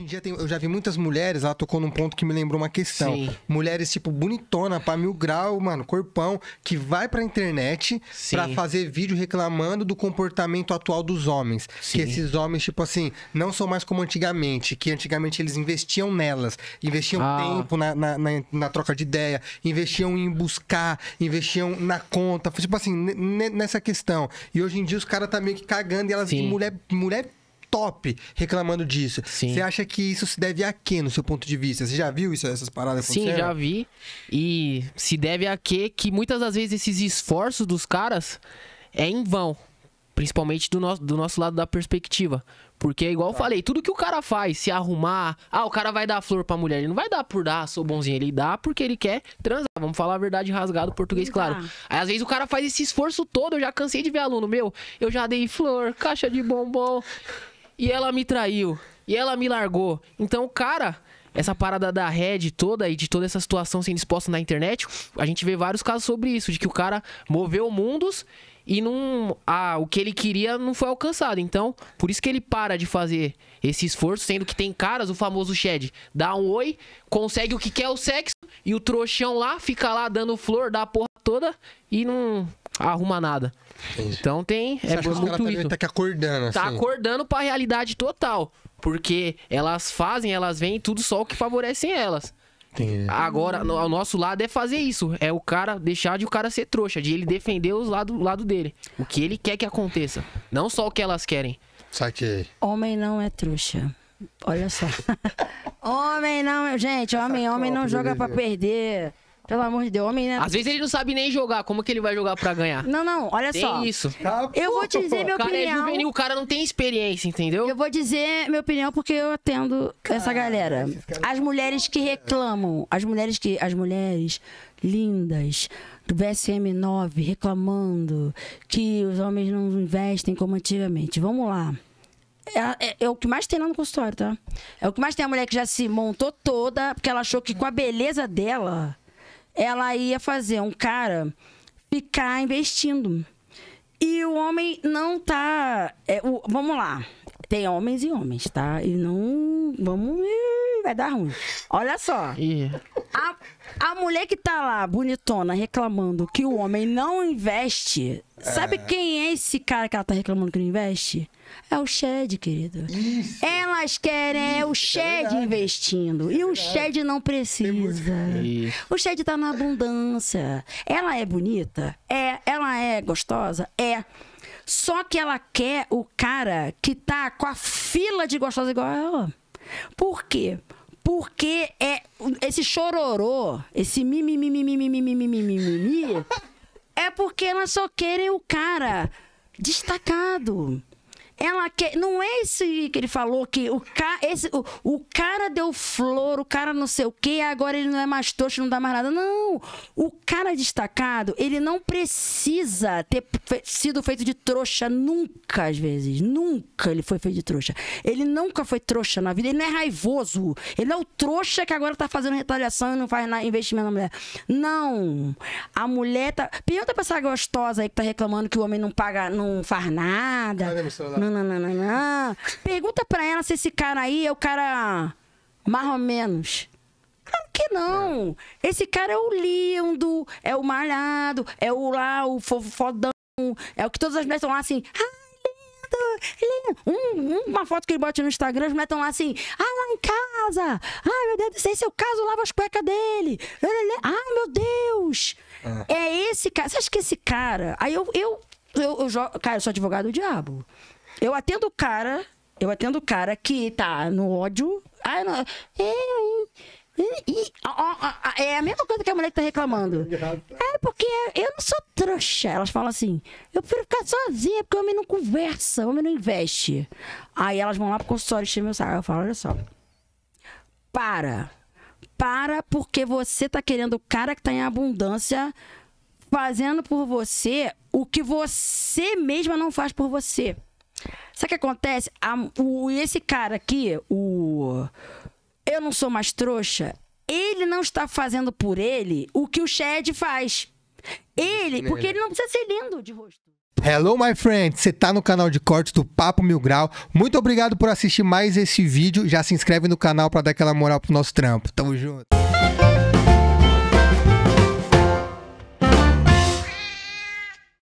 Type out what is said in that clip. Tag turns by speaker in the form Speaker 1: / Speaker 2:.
Speaker 1: hoje em dia tem, eu já vi muitas mulheres, ela tocou num ponto que me lembrou uma questão. Sim. Mulheres, tipo, bonitona, pra mil grau, mano, corpão, que vai pra internet Sim. pra fazer vídeo reclamando do comportamento atual dos homens. Sim. Que esses homens, tipo assim, não são mais como antigamente, que antigamente eles investiam nelas, investiam ah. tempo na, na, na, na, troca de ideia, investiam em buscar, investiam na conta, tipo assim, nessa questão. E hoje em dia os caras tá meio que cagando e elas. mulher, mulher top reclamando disso. Sim. Você acha que isso se deve a quê, no seu ponto de vista? Você já viu isso, essas paradas Sim, já vi.
Speaker 2: E se deve a quê que muitas das vezes esses esforços dos caras é em vão. Principalmente do nosso, do nosso lado da perspectiva. Porque, igual tá. eu falei, tudo que o cara faz, se arrumar. Ah, o cara vai dar flor pra mulher. Ele não vai dar por dar, sou bonzinho. Ele dá porque ele quer transar. Vamos falar a verdade rasgado, português, Exato. claro. Aí, às vezes, o cara faz esse esforço todo. Eu já cansei de ver aluno meu. Eu já dei flor, caixa de bombom e ela me traiu, e ela me largou. Então, cara, essa parada da red toda e de toda essa situação sendo exposta na internet, a gente vê vários casos sobre isso, de que o cara moveu mundos e não ah, o que ele queria não foi alcançado. Então, por isso que ele para de fazer esse esforço, sendo que tem caras, o famoso Shed, dá um oi, consegue o que quer o sexo e o trouxão lá fica lá dando flor, dá a porra toda e não arruma nada. Entendi. Então tem. Você é acha muito que tá isso. Tá que
Speaker 1: acordando, Tá assim?
Speaker 2: acordando pra realidade total. Porque elas fazem, elas veem tudo só o que favorecem elas. Entendi. Agora, no, ao nosso lado é fazer isso. É o cara deixar de o cara ser trouxa, de ele defender os lado, o lado dele. O que ele quer que aconteça. Não só o que elas querem. Saquei.
Speaker 3: Homem não é trouxa. Olha só. homem não. É, gente, homem, Essa homem não joga para é perder. Pelo amor de Deus, homem, né? Às vezes
Speaker 2: ele não sabe nem jogar. Como que ele vai jogar pra ganhar? Não, não, olha tem só. isso. Tá eu vou te dizer minha cara é opinião. É juvenil, o
Speaker 3: cara não tem experiência, entendeu? Eu vou dizer minha opinião porque eu atendo essa galera. É as mulheres que reclamam, as mulheres que. As mulheres lindas do BSM9 reclamando que os homens não investem como antigamente. Vamos lá. É, é, é, o que mais tem lá no consultório, tá? É o que mais tem a mulher que já se montou toda, porque ela achou que com a beleza dela ela ia fazer um cara ficar investindo. E o homem não tá. É, o, vamos lá. Tem homens e homens, tá? E não. Vamos. Vai dar ruim. Olha só. Yeah. A, a mulher que tá lá, bonitona, reclamando que o homem não investe Sabe quem é esse cara que ela tá reclamando que não investe? É o Shed, querido. Isso. Elas querem Isso, o Shed é investindo. É e o Shed não precisa. O Shed tá na abundância. Ela é bonita? É. Ela é gostosa? É. Só que ela quer o cara que tá com a fila de gostosa igual a ela. Por quê? Porque é esse chororô, esse mimimi, mimimi, mimimi, mimimi, mimimi é porque elas só querem o cara destacado. Ela quer. Não é esse que ele falou que o, ca... esse... o, o cara deu flor, o cara não sei o quê, agora ele não é mais trouxa, não dá mais nada. Não! O cara destacado, ele não precisa ter fe... sido feito de trouxa nunca, às vezes. Nunca ele foi feito de trouxa. Ele nunca foi trouxa na vida, ele não é raivoso. Ele é o trouxa que agora tá fazendo retaliação e não faz investimento na mulher. Não! A mulher tá. Pergunta pra essa gostosa aí que tá reclamando que o homem não paga, não faz nada. Cadê meu celular? Não nananana. Pergunta pra ela se esse cara aí é o cara mais ou menos. Claro que não. É. Esse cara é o lindo, é o malhado, é o lá, o fodão. É o que todas as mulheres estão lá assim. Um, uma foto que ele bota no Instagram, as mulheres estão lá assim, ah, lá em casa, ai meu Deus, esse é o caso, lava as cuecas dele, ai meu Deus, ah. é esse cara, você acha que esse cara, aí eu, eu, eu, eu, eu cara, eu sou advogado do diabo, eu atendo o cara, eu atendo o cara que tá no ódio. Ah, não. É, é, é, é a mesma coisa que a mulher que tá reclamando. É porque eu não sou trouxa. Elas falam assim: eu prefiro ficar sozinha porque o homem não conversa, o homem não investe. Aí elas vão lá pro consultório e meu saco. Eu falo: olha só, para. Para porque você tá querendo o cara que tá em abundância fazendo por você o que você mesma não faz por você. Sabe o que acontece? A, o, esse cara aqui, o. Eu não sou mais trouxa. Ele não está fazendo por ele o que o Shed faz. Ele, porque é. ele não precisa ser lindo de rosto. Hello, my
Speaker 1: friend! Você tá no canal de cortes do Papo Mil Grau. Muito obrigado por assistir mais esse vídeo. Já se inscreve no canal para dar aquela moral pro nosso trampo. Tamo junto!